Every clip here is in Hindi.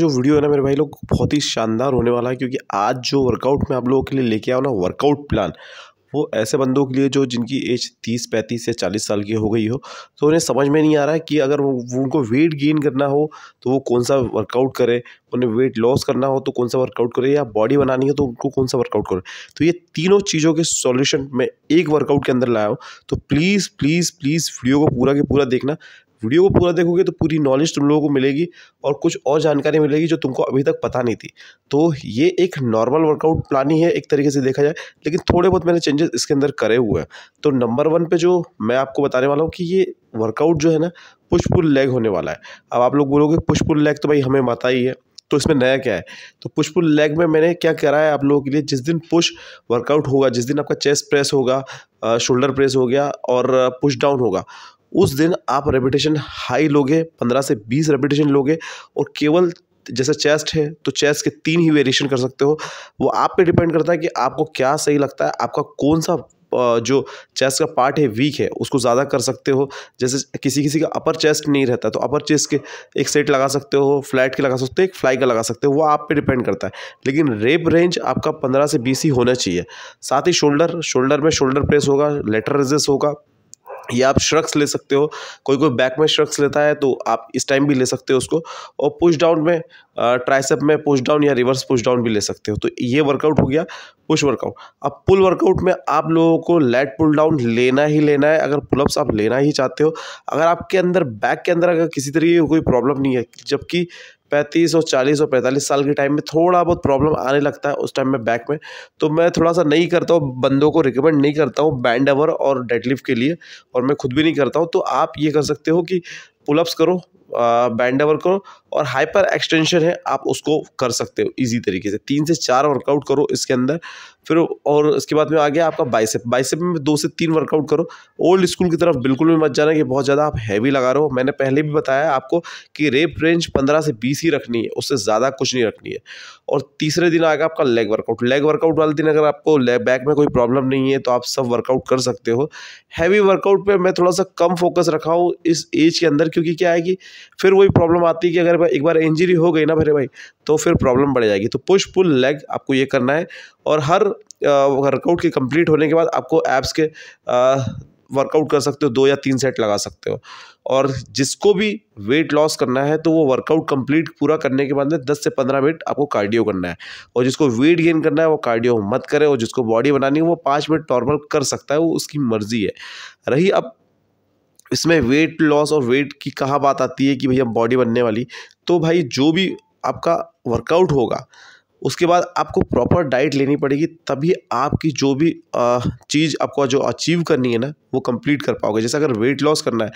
जो वीडियो है ना मेरे भाई लोग बहुत ही शानदार होने वाला है क्योंकि आज जो वर्कआउट मैं आप लोगों के लिए लेके आया ना वर्कआउट प्लान वो ऐसे बंदों के लिए जो जिनकी एज तीस पैंतीस या चालीस साल की हो गई हो तो उन्हें समझ में नहीं आ रहा है कि अगर उनको वेट गेन करना हो तो वो कौन सा वर्कआउट करे उन्हें वेट लॉस करना हो तो कौन सा वर्कआउट करे या बॉडी बनानी हो तो उनको कौन सा वर्कआउट करे तो ये तीनों चीज़ों के सॉल्यूशन मैं एक वर्कआउट के अंदर लाया हूँ तो प्लीज़ प्लीज़ प्लीज़ वीडियो को पूरा के पूरा देखना वीडियो को पूरा देखोगे तो पूरी नॉलेज तुम लोगों को मिलेगी और कुछ और जानकारी मिलेगी जो तुमको अभी तक पता नहीं थी तो ये एक नॉर्मल वर्कआउट प्लान ही है एक तरीके से देखा जाए लेकिन थोड़े बहुत मैंने चेंजेस इसके अंदर करे हुए हैं तो नंबर वन पे जो मैं आपको बताने वाला हूँ कि ये वर्कआउट जो है ना पुश पुल लेग होने वाला है अब आप लोग बोलोगे पुश पुल लेग तो भाई हमें पता ही है तो इसमें नया क्या है तो पुश पुल लेग में मैंने क्या करा है आप लोगों के लिए जिस दिन पुश वर्कआउट होगा जिस दिन आपका चेस्ट प्रेस होगा शोल्डर प्रेस हो गया और पुश डाउन होगा उस दिन आप रेपिटेशन हाई लोगे पंद्रह से बीस रेपिटेशन लोगे और केवल जैसे चेस्ट है तो चेस्ट के तीन ही वेरिएशन कर सकते हो वो आप पे डिपेंड करता है कि आपको क्या सही लगता है आपका कौन सा जो चेस्ट का पार्ट है वीक है उसको ज़्यादा कर सकते हो जैसे किसी किसी का अपर चेस्ट नहीं रहता तो अपर चेस्ट के एक सेट लगा सकते हो फ्लैट के लगा सकते हो एक फ्लाई का लगा सकते हो वो आप पे डिपेंड करता है लेकिन रेप रेंज आपका पंद्रह से बीस ही होना चाहिए साथ ही शोल्डर शोल्डर में शोल्डर प्रेस होगा लेटर रेजेस होगा या आप श्रक्स ले सकते हो कोई कोई बैक में श्रक्स लेता है तो आप इस टाइम भी ले सकते हो उसको और पुश डाउन में ट्राइसेप में पुश डाउन या रिवर्स पुश डाउन भी ले सकते हो तो ये वर्कआउट हो गया पुश वर्कआउट अब पुल वर्कआउट में आप लोगों को लेट पुल डाउन लेना ही लेना है अगर पुलअप्स आप लेना ही चाहते हो अगर आपके अंदर बैक के अंदर अगर किसी तरीके की कोई प्रॉब्लम नहीं है जबकि पैंतीस और चालीस और पैंतालीस साल के टाइम में थोड़ा बहुत प्रॉब्लम आने लगता है उस टाइम में बैक में तो मैं थोड़ा सा नहीं करता हूँ बंदों को रिकमेंड नहीं करता हूँ बैंड ओवर और डेडलिफ्ट के लिए और मैं खुद भी नहीं करता हूँ तो आप ये कर सकते हो कि पुलअप्स करो बैंड वर्कआउट और हाइपर एक्सटेंशन है आप उसको कर सकते हो इजी तरीके से तीन से चार वर्कआउट करो इसके अंदर फिर और इसके बाद में आ गया आपका बाइसेप बाइसेप में दो से तीन वर्कआउट करो ओल्ड स्कूल की तरफ बिल्कुल भी मत जाना कि बहुत ज़्यादा आप हैवी लगा रहे हो मैंने पहले भी बताया आपको कि रेप रेंज पंद्रह से बीस ही रखनी है उससे ज़्यादा कुछ नहीं रखनी है और तीसरे दिन आएगा आपका लेग वर्कआउट लेग वर्कआउट वाले दिन अगर आपको बैक में कोई प्रॉब्लम नहीं है तो आप सब वर्कआउट कर सकते हो हैवी वर्कआउट पर मैं थोड़ा सा कम फोकस रखा हूँ इस एज के अंदर क्योंकि क्या है कि फिर वही प्रॉब्लम आती है कि अगर एक बार इंजरी हो गई ना मेरे भाई तो फिर प्रॉब्लम बढ़ जाएगी तो पुश पुल लेग आपको ये करना है और हर वर्कआउट के कंप्लीट होने के बाद आपको एप्स के वर्कआउट कर सकते हो दो या तीन सेट लगा सकते हो और जिसको भी वेट लॉस करना है तो वो वर्कआउट कंप्लीट पूरा करने के बाद में दस से पंद्रह मिनट आपको कार्डियो करना है और जिसको वेट गेन करना है वो कार्डियो मत करे और जिसको बॉडी बनानी है वो पाँच मिनट नॉर्मल कर सकता है वो उसकी मर्ज़ी है रही अब इसमें वेट लॉस और वेट की कहाँ बात आती है कि भैया बॉडी बनने वाली तो भाई जो भी आपका वर्कआउट होगा उसके बाद आपको प्रॉपर डाइट लेनी पड़ेगी तभी आपकी जो भी चीज़ आपको जो अचीव करनी है ना वो कंप्लीट कर पाओगे जैसे अगर वेट लॉस करना है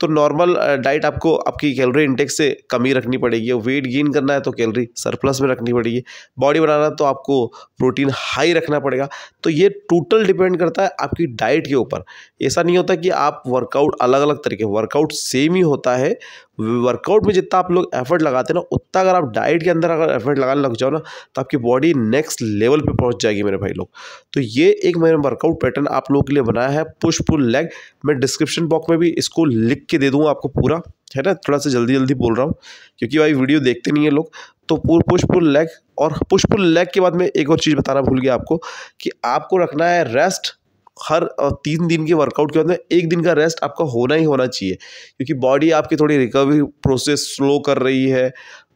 तो नॉर्मल डाइट आपको आपकी कैलोरी इंटेक्स से कमी रखनी पड़ेगी वेट गेन करना है तो कैलोरी सरप्लस में रखनी पड़ेगी बॉडी बनाना तो आपको प्रोटीन हाई रखना पड़ेगा तो ये टोटल डिपेंड करता है आपकी डाइट के ऊपर ऐसा नहीं होता कि आप वर्कआउट अलग अलग तरीके वर्कआउट सेम ही होता है वर्कआउट में जितना आप लोग एफर्ट लगाते हैं ना उतना अगर आप डाइट के अंदर अगर एफर्ट लगाने लग जाओ ना तो आपकी बॉडी नेक्स्ट लेवल पे पहुंच जाएगी मेरे भाई लोग तो ये एक मैंने वर्कआउट पैटर्न आप लोगों के लिए बनाया है पुश पुल लेग मैं डिस्क्रिप्शन बॉक्स में भी इसको लिख के दे दूँगा आपको पूरा है ना थोड़ा सा जल्दी जल्दी बोल रहा हूँ क्योंकि भाई वीडियो देखते नहीं है लोग तो पूरा पुश पुल लेग और पुश पुल लेग के बाद में एक और चीज़ बताना भूल गया आपको कि आपको रखना है रेस्ट हर तीन दिन के वर्कआउट के बाद में एक दिन का रेस्ट आपका होना ही होना चाहिए क्योंकि बॉडी आपकी थोड़ी रिकवरी प्रोसेस स्लो कर रही है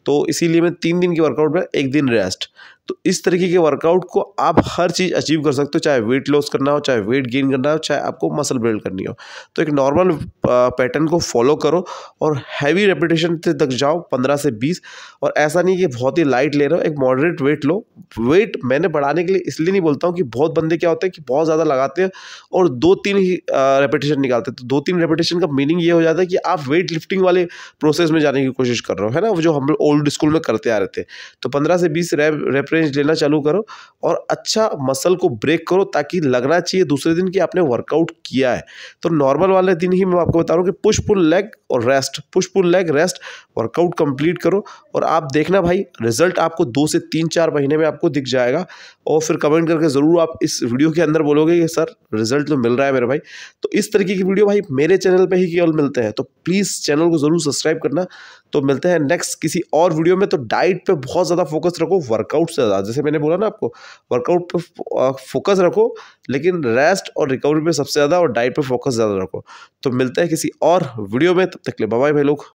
तो इसीलिए मैं तीन दिन की वर्कआउट में एक दिन रेस्ट तो इस तरीके के वर्कआउट को आप हर चीज़ अचीव कर सकते हो चाहे वेट लॉस करना हो चाहे वेट गेन करना हो चाहे आपको मसल बिल्ड करनी हो तो एक नॉर्मल पैटर्न को फॉलो करो और हैवी रेपिटेशन तक जाओ पंद्रह से बीस और ऐसा नहीं कि बहुत ही लाइट ले रहे हो एक मॉडरेट वेट लो वेट मैंने बढ़ाने के लिए इसलिए नहीं बोलता हूँ कि बहुत बंदे क्या होते हैं कि बहुत ज़्यादा लगाते हैं और दो तीन ही रेपिटेशन निकालते हैं तो दो तीन रेपिटेशन का मीनिंग ये हो जाता है कि आप वेट लिफ्टिंग वाले प्रोसेस में जाने की कोशिश कर रहे हो है ना जो हम ओल्ड स्कूल में करते आ रहे थे तो पंद्रह से बीस रेप स्ट्रेंच लेना चालू करो और अच्छा मसल को ब्रेक करो ताकि लगना चाहिए दूसरे दिन कि आपने वर्कआउट किया है तो नॉर्मल वाले दिन ही मैं आपको बता रहा हूँ कि पुश पुल लेग और rest push pull leg rest workout complete करो और आप देखना भाई रिजल्ट आपको दो से तीन चार महीने में आपको दिख जाएगा और फिर कमेंट करके ज़रूर आप इस वीडियो के अंदर बोलोगे कि सर रिजल्ट तो मिल रहा है मेरे भाई तो इस तरीके की वीडियो भाई मेरे चैनल पर ही केवल मिलते हैं तो प्लीज़ चैनल को ज़रूर सब्सक्राइब करना तो मिलते हैं नेक्स्ट किसी और वीडियो में तो डाइट पे बहुत ज़्यादा फोकस रखो वर्कआउट से ज़्यादा जैसे मैंने बोला ना आपको वर्कआउट पे फोकस रखो लेकिन रेस्ट और रिकवरी पे सबसे ज़्यादा और डाइट पे फोकस ज़्यादा रखो तो मिलते हैं किसी और वीडियो में तब तक ले बाय भाई लोग